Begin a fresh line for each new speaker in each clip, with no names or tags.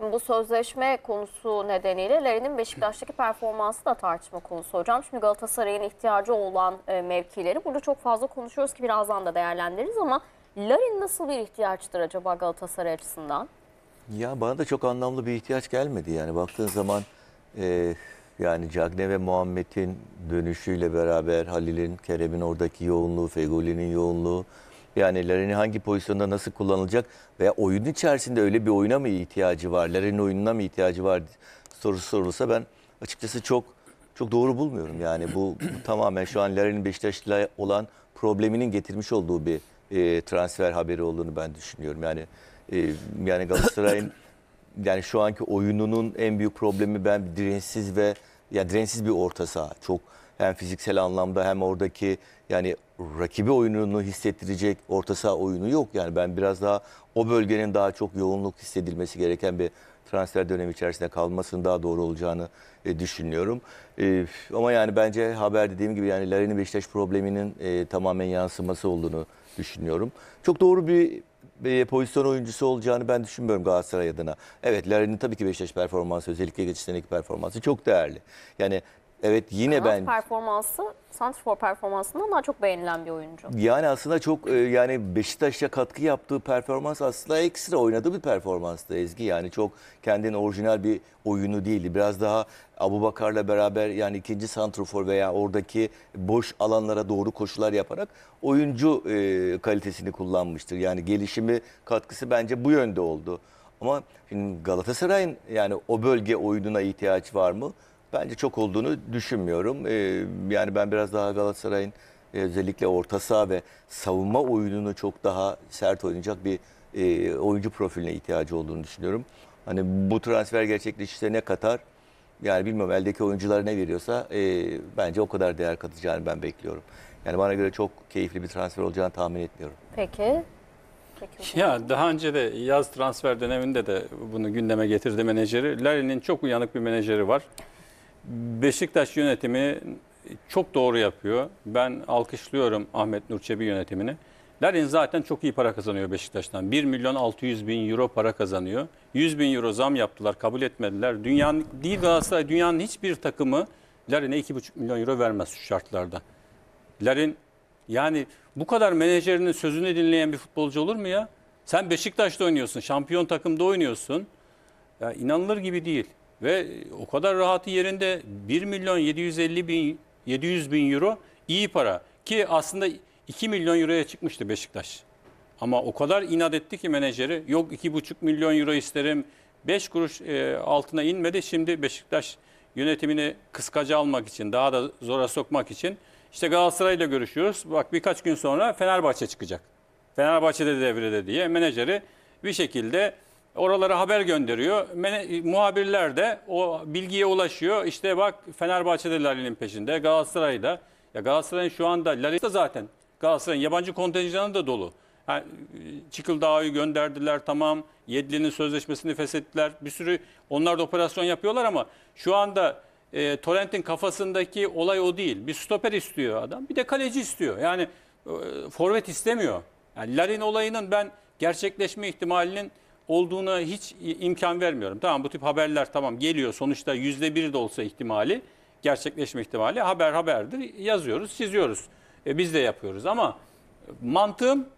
Şimdi bu sözleşme konusu nedeniyle Larry'nin Beşiktaş'taki performansı da tartışma konusu hocam. Şimdi Galatasaray'ın ihtiyacı olan e, mevkileri burada çok fazla konuşuyoruz ki birazdan da değerlendiririz ama Larin nasıl bir ihtiyaçtır acaba Galatasaray açısından?
Ya bana da çok anlamlı bir ihtiyaç gelmedi. Yani baktığın zaman e, yani Cagne ve Muhammed'in dönüşüyle beraber Halil'in, Kerem'in oradaki yoğunluğu, Fegoli'nin yoğunluğu yani Larin'i hangi pozisyonda nasıl kullanılacak veya oyun içerisinde öyle bir oyuna mı ihtiyacı var? Larin'in oyununa mı ihtiyacı var sorusu sorulsa ben açıkçası çok çok doğru bulmuyorum. Yani bu, bu tamamen şu an Larin'in Beşiktaş'la olan probleminin getirmiş olduğu bir e, transfer haberi olduğunu ben düşünüyorum. Yani e, yani Galatasaray'ın yani şu anki oyununun en büyük problemi ben dirensiz ve ya dirensiz bir orta saha. Çok hem fiziksel anlamda hem oradaki yani rakibi oyununu hissettirecek orta saha oyunu yok. Yani ben biraz daha o bölgenin daha çok yoğunluk hissedilmesi gereken bir transfer dönemi içerisinde kalmasının daha doğru olacağını e, düşünüyorum. E, ama yani bence haber dediğim gibi yani Larin'in Beşiktaş probleminin e, tamamen yansıması olduğunu düşünüyorum. Çok doğru bir e, pozisyon oyuncusu olacağını ben düşünmüyorum Galatasaray adına. Evet Larin'in tabii ki Beşiktaş performansı özellikle geçtiğindeki performansı çok değerli. Yani Evet yine Kanat ben
performansı Santrfor performansından daha çok beğenilen bir oyuncu.
yani aslında çok e, yani Beşiktaş'a katkı yaptığı performans aslında ekstra oynadığı bir performanstı Ezgi. Yani çok kendine orijinal bir oyunu değildi. Biraz daha Abu Bakar'la beraber yani ikinci santrofor veya oradaki boş alanlara doğru koşular yaparak oyuncu e, kalitesini kullanmıştır. Yani gelişimi katkısı bence bu yönde oldu. Ama şimdi Galatasaray'ın yani o bölge oyununa ihtiyaç var mı? Bence çok olduğunu düşünmüyorum. Ee, yani ben biraz daha Galatasaray'ın e, özellikle orta saha ve savunma oyununu çok daha sert oynayacak bir e, oyuncu profiline ihtiyacı olduğunu düşünüyorum. Hani bu transfer gerçekleşirse ne katar? Yani bilmiyorum eldeki oyunculara ne veriyorsa e, bence o kadar değer katacağını ben bekliyorum. Yani bana göre çok keyifli bir transfer olacağını tahmin etmiyorum.
Peki. Peki ya daha önce de yaz transfer döneminde de bunu gündeme getirdi menajeri. Larry'nin çok uyanık bir menajeri var. Beşiktaş yönetimi çok doğru yapıyor. Ben alkışlıyorum Ahmet Nurçebi yönetimini. Larin zaten çok iyi para kazanıyor Beşiktaş'tan. 1 milyon 600 bin euro para kazanıyor. 100 bin euro zam yaptılar, kabul etmediler. Dünyanın değil Galatasaray, dünyanın hiçbir takımı Larin'e 2,5 milyon euro vermez şu şartlarda. Larin yani bu kadar menajerinin sözünü dinleyen bir futbolcu olur mu ya? Sen Beşiktaş'ta oynuyorsun, şampiyon takımda oynuyorsun. Ya inanılır gibi değil. Ve o kadar rahatı yerinde 1 milyon 750 bin 700 bin euro iyi para. Ki aslında 2 milyon euroya çıkmıştı Beşiktaş. Ama o kadar inat etti ki menajeri yok 2,5 milyon euro isterim 5 kuruş e, altına inmedi. Şimdi Beşiktaş yönetimini kıskaca almak için daha da zora sokmak için işte Galatasaray'la görüşüyoruz. Bak birkaç gün sonra Fenerbahçe çıkacak. Fenerbahçe'de de devrede diye menajeri bir şekilde Oralara haber gönderiyor. muhabirler de o bilgiye ulaşıyor. İşte bak Fenerbahçe'de Larin'in peşinde, Galatasaray'da. Ya Galatasaray'ın şu anda Larin zaten Galatasaray'ın yabancı kontenjanı da dolu. Yani, Çıkıl Dağı'yı gönderdiler tamam. Yedlin'in sözleşmesini feshettiler. Bir sürü onlar da operasyon yapıyorlar ama şu anda e, Torrent'in kafasındaki olay o değil. Bir stoper istiyor adam. Bir de kaleci istiyor. Yani e, forvet istemiyor. Yani Larin olayının ben gerçekleşme ihtimalinin olduğuna hiç imkan vermiyorum. Tamam bu tip haberler tamam geliyor sonuçta yüzde bir de olsa ihtimali gerçekleşme ihtimali haber haberdir yazıyoruz çiziyoruz e, biz de yapıyoruz ama e, mantığım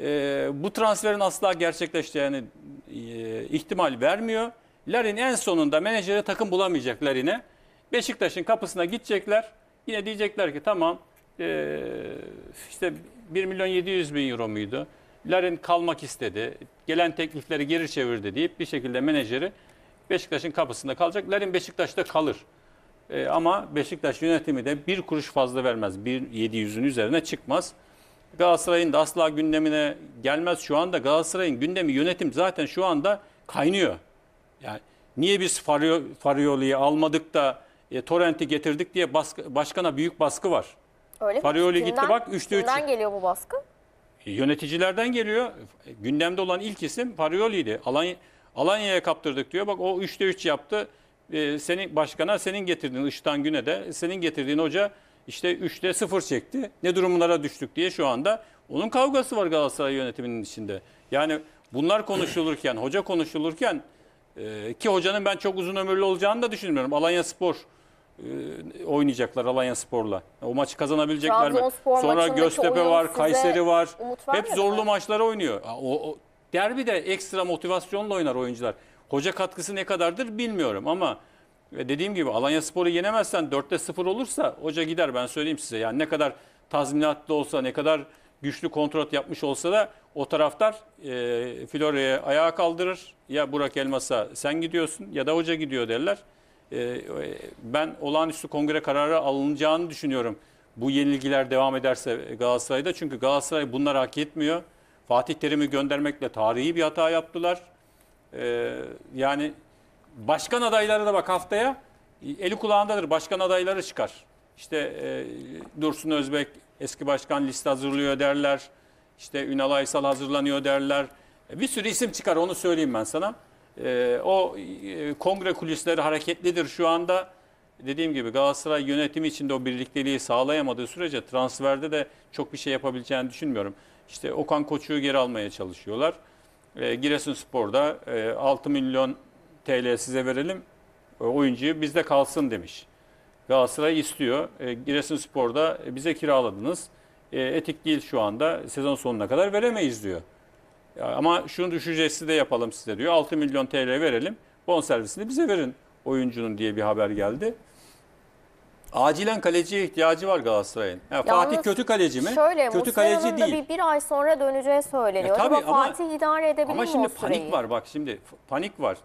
e, bu transferin asla gerçekleşeceğini e, ihtimal vermiyor. Larin en sonunda menajere takım bulamayacak Larin'e. Beşiktaş'ın kapısına gidecekler. Yine diyecekler ki tamam e, işte 1 milyon 700 bin euro muydu? Larin kalmak istedi. Gelen teklifleri geri çevirdi deyip bir şekilde menajeri Beşiktaş'ın kapısında kalacak. Larin Beşiktaş'ta kalır. E, ama Beşiktaş yönetimi de bir kuruş fazla vermez. Bir 700'ün üzerine çıkmaz. Galatasaray'ın da asla gündemine gelmez şu anda. Galatasaray'ın gündemi yönetim zaten şu anda kaynıyor. Yani niye biz Fario, Farioli'yi almadık da e, Torrent'i getirdik diye baskı, başkana büyük baskı var. Öyle Farioli mi? Kimden, gitti bak 3'te 3. Kimden üç... geliyor bu baskı? Yöneticilerden geliyor. Gündemde olan ilk isim Parioli'ydi. Alanya, Alanya'ya kaptırdık diyor. Bak o 3'te 3 yaptı. Ee, senin başkana senin getirdiğin Işıtan Güne de senin getirdiğin hoca işte 3'te 0 çekti. Ne durumlara düştük diye şu anda onun kavgası var Galatasaray yönetiminin içinde. Yani bunlar konuşulurken, hoca konuşulurken e, ki hocanın ben çok uzun ömürlü olacağını da düşünmüyorum. Alanya Spor e, oynayacaklar Alanya Spor'la. O maçı kazanabilecekler mi? Sonra Göztepe var, Kayseri var. Hep zorlu mi? maçlara oynuyor. O, o derbi de ekstra motivasyonla oynar oyuncular. Hoca katkısı ne kadardır bilmiyorum ama e, dediğim gibi Alanya Spor'u yenemezsen 4'te 0 olursa hoca gider ben söyleyeyim size. Yani ne kadar tazminatlı olsa ne kadar güçlü kontrat yapmış olsa da o taraftar e, Florya'ya ayağa kaldırır. Ya Burak Elmas'a sen gidiyorsun ya da hoca gidiyor derler. Ee, ben olağanüstü kongre kararı alınacağını düşünüyorum. Bu yenilgiler devam ederse Galatasaray'da. Çünkü Galatasaray bunlar hak etmiyor. Fatih Terim'i göndermekle tarihi bir hata yaptılar. Ee, yani başkan adayları da bak haftaya eli kulağındadır. Başkan adayları çıkar. İşte e, Dursun Özbek eski başkan liste hazırlıyor derler. İşte Ünal Aysal hazırlanıyor derler. E, bir sürü isim çıkar onu söyleyeyim ben sana. Ee, o e, kongre kulisleri hareketlidir şu anda. Dediğim gibi Galatasaray yönetimi içinde o birlikteliği sağlayamadığı sürece transferde de çok bir şey yapabileceğini düşünmüyorum. İşte Okan Koç'u geri almaya çalışıyorlar. Ee, Giresunspor'da e, 6 milyon TL size verelim e, oyuncuyu bizde kalsın demiş. Galatasaray istiyor. E, Giresunspor'da bize kiraladınız. etik değil şu anda sezon sonuna kadar veremeyiz diyor. Ama şunu düşüncesi de yapalım size diyor. 6 milyon TL verelim. Bon servisini bize verin oyuncunun diye bir haber geldi. Acilen kaleciye ihtiyacı var Galatasaray'ın. Yani Fatih kötü kaleci mi? Şöyle, kötü kaleci değil. Bir, bir ay sonra döneceği söyleniyor. E, tabii, ama, ama Fatih idare edebilir ama mi Ama şimdi panik var bak şimdi panik var.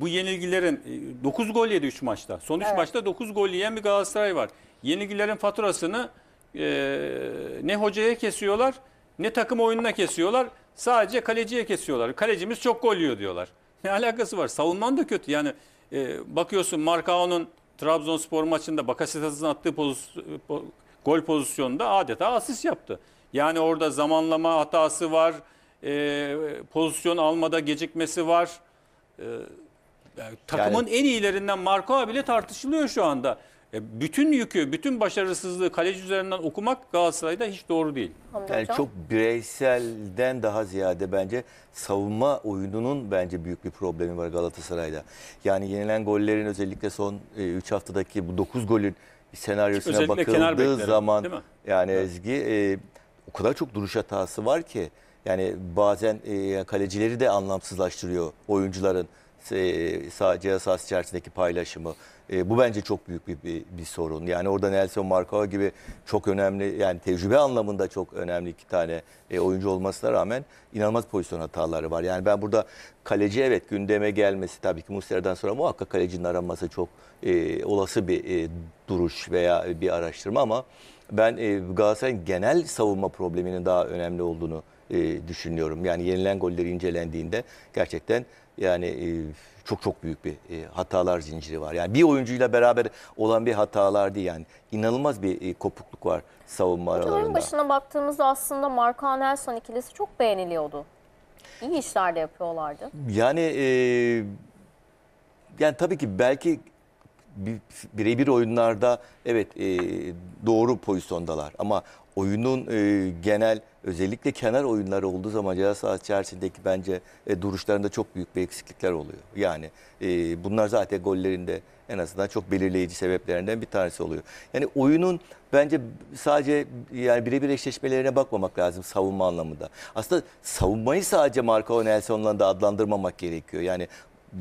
Bu yenilgilerin 9 e, gol yedi 3 maçta. Son 3 evet. maçta 9 gol yiyen bir Galatasaray var. Yenilgilerin faturasını e, ne hocaya kesiyorlar ne takım oyununa kesiyorlar. Sadece kaleciye kesiyorlar. Kalecimiz çok gol yiyor diyorlar. Ne alakası var? Savunman da kötü. Yani e, bakıyorsun Markao'nun Trabzonspor maçında Bakasetas'ın attığı poz, po, gol pozisyonunda adeta asist yaptı. Yani orada zamanlama hatası var. E, pozisyon almada gecikmesi var. E, yani takımın yani... en iyilerinden Marko bile tartışılıyor şu anda. E, bütün yükü, bütün başarısızlığı kaleci üzerinden okumak Galatasaray'da hiç doğru değil. Yani çok
bireyselden daha ziyade bence savunma oyununun bence büyük bir problemi var Galatasaray'da. Yani yenilen gollerin özellikle son 3 e, haftadaki bu 9 golün senaryosuna Özellikle bakıldığı zaman değil mi? yani Ezgi e, o kadar çok duruş hatası var ki yani bazen e, kalecileri de anlamsızlaştırıyor oyuncuların. Ee, sadece esas içerisindeki paylaşımı. E, bu bence çok büyük bir, bir, bir sorun. Yani orada Nelson Markao gibi çok önemli yani tecrübe anlamında çok önemli iki tane e, oyuncu olmasına rağmen inanılmaz pozisyon hataları var. Yani ben burada kaleci evet gündeme gelmesi tabii ki Muslera'dan sonra muhakkak kalecinin aranması çok e, olası bir e, duruş veya bir araştırma ama ben e, Galatasaray'ın genel savunma probleminin daha önemli olduğunu e, düşünüyorum. Yani yenilen golleri incelendiğinde gerçekten yani e, çok çok büyük bir e, hatalar zinciri var. Yani bir oyuncuyla beraber olan bir hatalar değil yani. inanılmaz bir e, kopukluk var savunma Hocam aralarında. Oyun başına
baktığımızda aslında Marka Nelson ikilisi çok beğeniliyordu. İyi işler de yapıyorlardı.
Yani e, yani tabii ki belki birebir oyunlarda evet e, doğru pozisyondalar ama oyunun e, genel özellikle kenar oyunları olduğu zaman ceza sahası içerisindeki bence e, duruşlarında çok büyük bir eksiklikler oluyor. Yani e, bunlar zaten gollerinde en azından çok belirleyici sebeplerinden bir tanesi oluyor. Yani oyunun bence sadece yani birebir eşleşmelerine bakmamak lazım savunma anlamında. Aslında savunmayı sadece Marco Nelson'la da adlandırmamak gerekiyor. Yani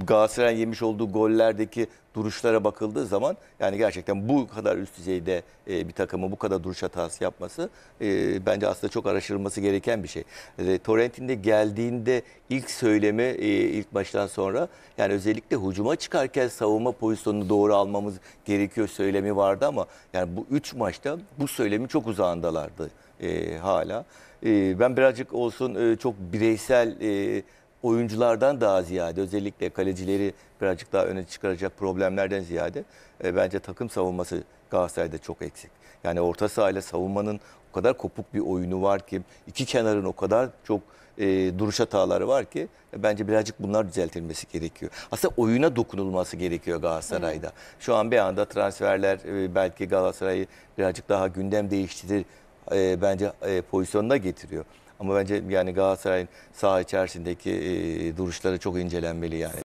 Galatasaray'ın yemiş olduğu gollerdeki duruşlara bakıldığı zaman yani gerçekten bu kadar üst düzeyde e, bir takımın bu kadar duruş hatası yapması e, bence aslında çok araştırılması gereken bir şey. E, Torrent'in de geldiğinde ilk söylemi e, ilk maçtan sonra yani özellikle hücuma çıkarken savunma pozisyonunu doğru almamız gerekiyor söylemi vardı ama yani bu üç maçta bu söylemi çok uzağındalardı e, hala. E, ben birazcık olsun e, çok bireysel e, oyunculardan daha ziyade özellikle kalecileri birazcık daha öne çıkaracak problemlerden ziyade e, bence takım savunması Galatasaray'da çok eksik. Yani orta sahayla savunmanın o kadar kopuk bir oyunu var ki iki kenarın o kadar çok e, duruş hataları var ki e, bence birazcık bunlar düzeltilmesi gerekiyor. Aslında oyuna dokunulması gerekiyor Galatasaray'da. Hı. Şu an bir anda transferler e, belki Galatasaray'ı birazcık daha gündem değiştirir e, bence e, pozisyonuna getiriyor. Ama bence yani Galatasaray'ın saha içerisindeki e, duruşları çok incelenmeli yani.